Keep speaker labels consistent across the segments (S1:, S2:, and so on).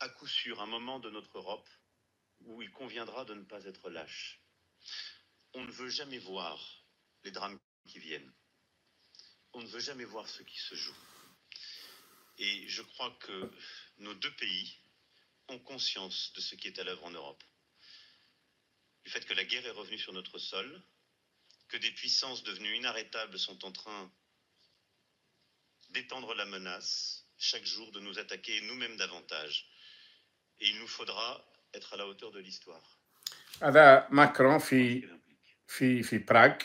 S1: à coup sûr un moment de notre Europe où il conviendra de ne pas être lâche. On ne veut jamais voir les drames qui viennent. On ne veut jamais voir ce qui se joue. Et je crois que nos deux pays ont conscience de ce qui est à l'œuvre en Europe. Du fait que la guerre est revenue sur notre sol, que des puissances devenues inarrêtables sont en train d'étendre la menace, chaque jour de nous attaquer nous-mêmes davantage. et il nous faudra être à la hauteur de l'histoire.
S2: هذا ماكرون في في في براغ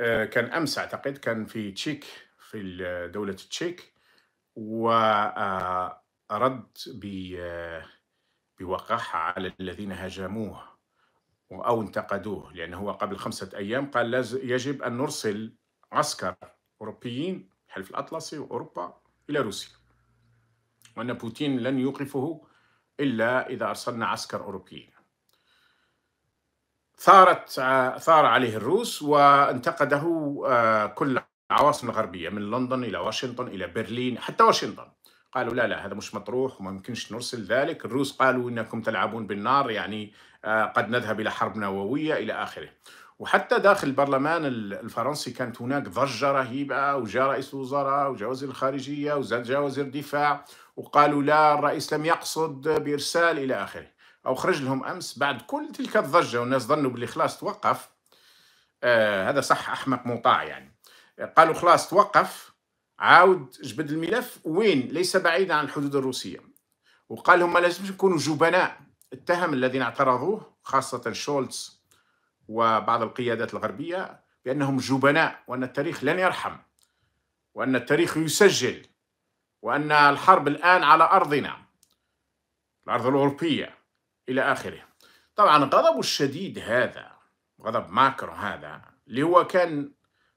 S2: آه، كان امس اعتقد كان في تشيك في دوله التشيك ورد آه، آه، بوقاحه على الذين هاجموه او انتقدوه لانه هو قبل خمسه ايام قال لازم يجب ان نرسل عسكر اوروبيين الحلف الاطلسي واوروبا الى روسيا وان بوتين لن يوقفه إلا إذا أرسلنا عسكر أوروبيين ثارت ثار عليه الروس وانتقده آه، كل العواصم الغربية من لندن إلى واشنطن إلى برلين حتى واشنطن قالوا لا لا هذا مش مطروح وما يمكنش نرسل ذلك الروس قالوا إنكم تلعبون بالنار يعني آه، قد نذهب إلى حرب نووية إلى آخره وحتى داخل البرلمان الفرنسي كانت هناك ضجة رهيبة وجاء رئيس الوزراء وجاء وزير الخارجية وجاء وزير الدفاع وقالوا لا الرئيس لم يقصد بإرسال إلى آخره أو خرج لهم أمس بعد كل تلك الضجة والناس ظنوا باللي خلاص توقف آه هذا صح أحمق مطاع يعني قالوا خلاص توقف عاود جبد الملف وين ليس بعيدا عن الحدود الروسيه وقال لهم ما لازمش نكونوا جبناء اتهم الذين اعترضوه خاصه شولتز وبعض القيادات الغربيه بانهم جبناء وان التاريخ لن يرحم وان التاريخ يسجل وان الحرب الان على ارضنا الارض الاوروبيه الى اخره طبعا غضبه الشديد هذا غضب ماكرون هذا اللي هو كان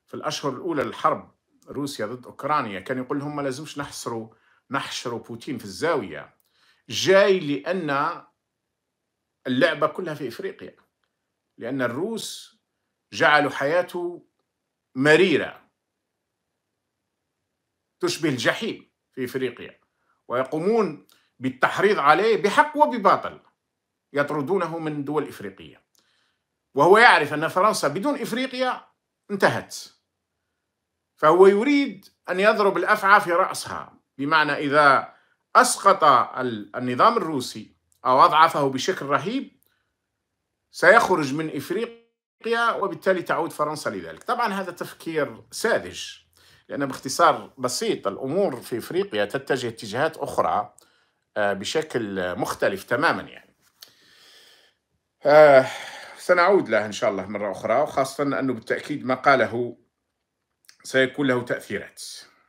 S2: في الاشهر الاولى للحرب روسيا ضد اوكرانيا كان يقول لهم ما لازمش نحصروا نحشروا بوتين في الزاويه جاي لان اللعبه كلها في افريقيا لان الروس جعلوا حياته مريره تشبه الجحيم في افريقيا ويقومون بالتحريض عليه بحق وبباطل يطردونه من دول افريقيه وهو يعرف ان فرنسا بدون افريقيا انتهت فهو يريد أن يضرب الأفعى في رأسها بمعنى إذا أسقط النظام الروسي أو أضعفه بشكل رهيب سيخرج من إفريقيا وبالتالي تعود فرنسا لذلك طبعا هذا تفكير ساذج لأن باختصار بسيط الأمور في إفريقيا تتجه اتجاهات أخرى آه، بشكل مختلف تماما يعني آه، سنعود له إن شاء الله مرة أخرى وخاصة أنه بالتأكيد ما قاله سيكون له تأثيرات